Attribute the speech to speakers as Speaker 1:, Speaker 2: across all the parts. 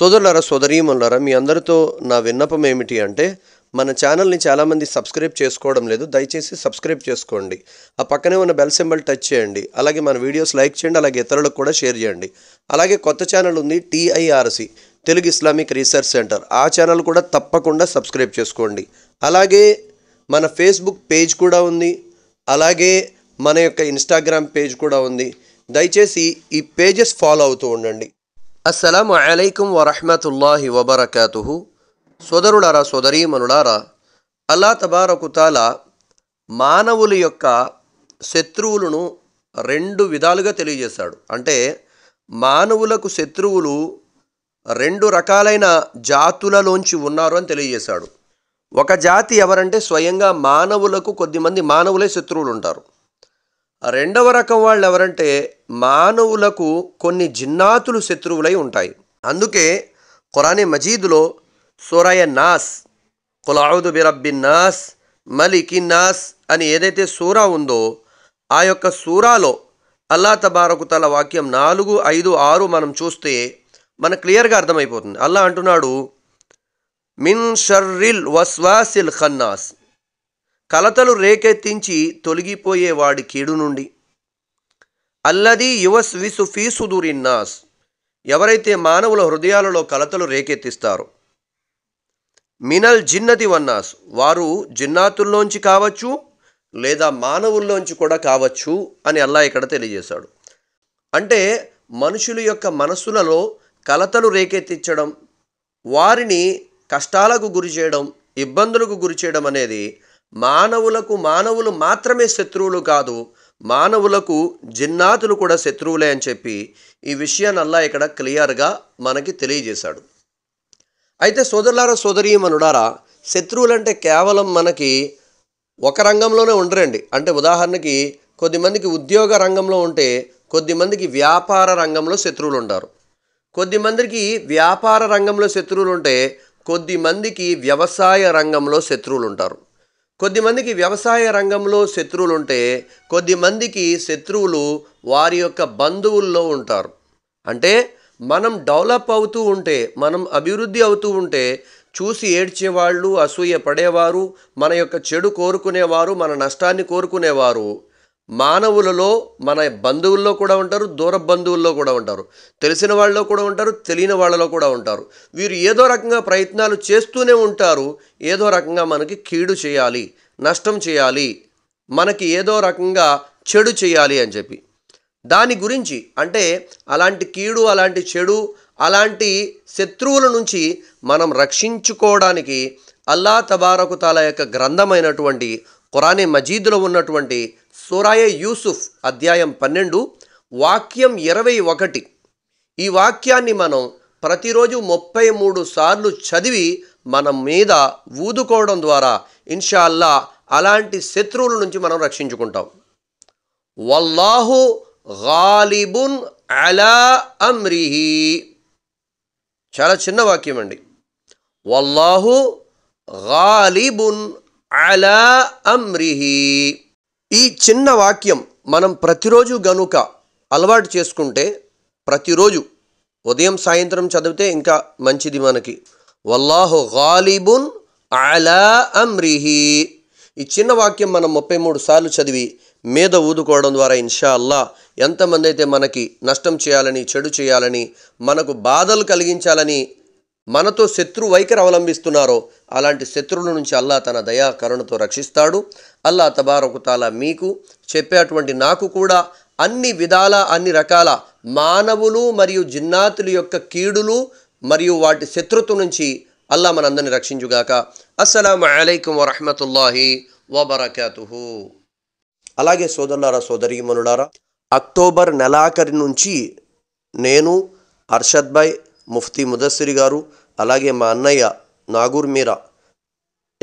Speaker 1: సోదరులారా సోదరీమనులారా మీ అందరితో నా విన్నపం ఏమిటి అంటే మన ఛానల్ని చాలామంది సబ్స్క్రైబ్ చేసుకోవడం లేదు దయచేసి సబ్స్క్రైబ్ చేసుకోండి ఆ పక్కనే ఉన్న బెల్ సింబల్ టచ్ చేయండి అలాగే మన వీడియోస్ లైక్ చేయండి అలాగే ఇతరులకు కూడా షేర్ చేయండి అలాగే కొత్త ఛానల్ ఉంది TIRC Telugu Islamic research centre ఆ ఛానల్ కూడా తప్పకుండా సబ్స్క్రైబ్ చేసుకోండి అలాగే మన ఫేస్బుక్ పేజ్ కూడా ఉంది అలాగే మన యొక్క ఇన్స్టాగ్రామ్ పేజ్ కూడా ఉంది దయచేసి ఈ పేజెస్ ఫాలో అవుతూ ఉండండి అస్సలం అలైకుం వరహమతుల్లాహి వబర్కతుహు సోదరులారా సోదరీమనులారా అల్లా తబారకుతాల మానవుల యొక్క శత్రువులను రెండు విధాలుగా తెలియజేశాడు అంటే మానవులకు శత్రువులు రెండు రకాలైన జాతులలోంచి ఉన్నారు అని తెలియజేశాడు ఒక జాతి ఎవరంటే స్వయంగా మానవులకు కొద్దిమంది మానవులే శత్రువులు ఉంటారు రెండవ రకం వాళ్ళు ఎవరంటే మానవులకు కొన్ని జిన్నాతులు శత్రువులై ఉంటాయి అందుకే ఖురానే మజీద్లో సూరయ నాస్ కులాదు బిరబ్బి నాస్ మలికి నాస్ అని ఏదైతే సూరా ఉందో ఆ యొక్క సూరాలో అల్లా తబారకు తల వాక్యం నాలుగు ఐదు ఆరు మనం చూస్తే మన క్లియర్గా అర్థమైపోతుంది అల్లా అంటున్నాడు మిన్ షర్రిల్ వస్వాసిల్ ఖన్నాస్ కలతలు రేకెత్తించి తొలగిపోయేవాడి కీడు నుండి అల్లది యువస్ విసు ఫీసుదూరిన్నాస్ ఎవరైతే మానవుల హృదయాలలో కలతలు రేకెత్తిస్తారో మినల్ జిన్నతి వన్నాస్ వారు జిన్నాతుల్లోంచి కావచ్చు లేదా మానవుల్లోంచి కూడా కావచ్చు అని అల్లా ఇక్కడ తెలియజేశాడు అంటే మనుషుల యొక్క మనస్సులలో కలతలు రేకెత్తించడం వారిని కష్టాలకు గురి చేయడం ఇబ్బందులకు గురి చేయడం అనేది మానవులకు మానవులు మాత్రమే శత్రువులు కాదు మానవులకు జిన్నాతులు కూడా శత్రువులే అని చెప్పి ఈ విషయాన్ని అల్లా ఇక్కడ క్లియర్గా మనకి తెలియజేశాడు అయితే సోదరులారా మనుడారా శత్రువులంటే కేవలం మనకి ఒక రంగంలోనే ఉండరండి అంటే ఉదాహరణకి కొద్దిమందికి ఉద్యోగ రంగంలో ఉంటే కొద్దిమందికి వ్యాపార రంగంలో శత్రువులు ఉంటారు కొద్దిమందికి వ్యాపార రంగంలో శత్రువులు ఉంటే కొద్దిమందికి వ్యవసాయ రంగంలో శత్రువులు ఉంటారు కొద్దిమందికి వ్యవసాయ రంగంలో శత్రువులు ఉంటే కొద్దిమందికి శత్రువులు వారి యొక్క బంధువుల్లో ఉంటారు అంటే మనం డెవలప్ అవుతూ ఉంటే మనం అభివృద్ధి అవుతూ ఉంటే చూసి ఏడ్చేవాళ్ళు అసూయ పడేవారు మన యొక్క చెడు కోరుకునేవారు మన నష్టాన్ని కోరుకునేవారు మానవులలో మన బంధువుల్లో కూడా ఉంటారు దూర బంధువుల్లో కూడా ఉంటారు తెలిసిన వాళ్ళలో కూడా ఉంటారు తెలియని వాళ్ళలో కూడా ఉంటారు వీరు ఏదో రకంగా ప్రయత్నాలు చేస్తూనే ఉంటారు ఏదో రకంగా మనకి కీడు చేయాలి నష్టం చేయాలి మనకి ఏదో రకంగా చెడు చేయాలి అని చెప్పి దాని గురించి అంటే అలాంటి కీడు అలాంటి చెడు అలాంటి శత్రువుల నుంచి మనం రక్షించుకోవడానికి అల్లా తబారకుతాల యొక్క గ్రంథమైనటువంటి కురాని మజీదులో ఉన్నటువంటి సూరాయే యూసుఫ్ అధ్యాయం పన్నెండు వాక్యం ఇరవై ఒకటి ఈ వాక్యాన్ని మనం ప్రతిరోజు ముప్పై మూడు సార్లు చదివి మన మీద ఊదుకోవడం ద్వారా ఇన్షాల్లా అలాంటి శత్రువుల నుంచి మనం రక్షించుకుంటాం వల్లాహు గాలిబున్ అలా అమ్రిహి చాలా చిన్న వాక్యం అండి వల్లాహు గాలిబున్ అలా అమ్రిహి ఈ చిన్న వాక్యం మనం ప్రతిరోజు గనుక అలవాటు చేసుకుంటే ప్రతిరోజు ఉదయం సాయంత్రం చదివితే ఇంకా మంచిది మనకి వల్లాహు గాలిబున్ అలా అమ్రిహి ఈ చిన్న వాక్యం మనం ముప్పై మూడు సార్లు చదివి మీద ఊదుకోవడం ద్వారా ఇన్షా అల్లా ఎంతమంది అయితే మనకి నష్టం చేయాలని చెడు చేయాలని మనకు బాధలు కలిగించాలని మనతో శత్రు వైఖరి అవలంబిస్తున్నారో అలాంటి శత్రువుల నుంచి అల్లా తన దయా కరుణతో రక్షిస్తాడు అల్లా తబారకుతాల మీకు చెప్పేటువంటి నాకు కూడా అన్ని విధాల అన్ని రకాల మానవులు మరియు జిన్నాతుల యొక్క కీడులు మరియు వాటి శత్రుత్వం నుంచి అల్లా మనందరినీ రక్షించుగాక అస్సలం అయికం వరహమతుల్లాహి వబరకతుహు అలాగే సోదరులారా సోదరీమనులారా అక్టోబర్ నెలాఖరి నుంచి నేను అర్షద్ భాయ్ ముఫ్తీ ముదస్సిరి గారు అలాగే మా అన్నయ్య నాగూర్ మీరా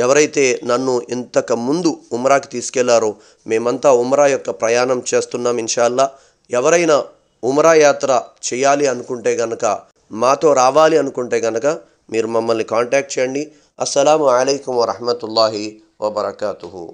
Speaker 1: ఎవరైతే నన్ను ఇంతకు ముందు ఉమ్రాకి తీసుకెళ్లారో మేమంతా ఉమ్రా యొక్క ప్రయాణం చేస్తున్నాం ఇన్షాల్లా ఎవరైనా ఉమ్రా యాత్ర చేయాలి అనుకుంటే గనక మాతో రావాలి అనుకుంటే గనక మీరు మమ్మల్ని కాంటాక్ట్ చేయండి అస్సలం అయికం వరహమతుల్లాహి వబర్కూ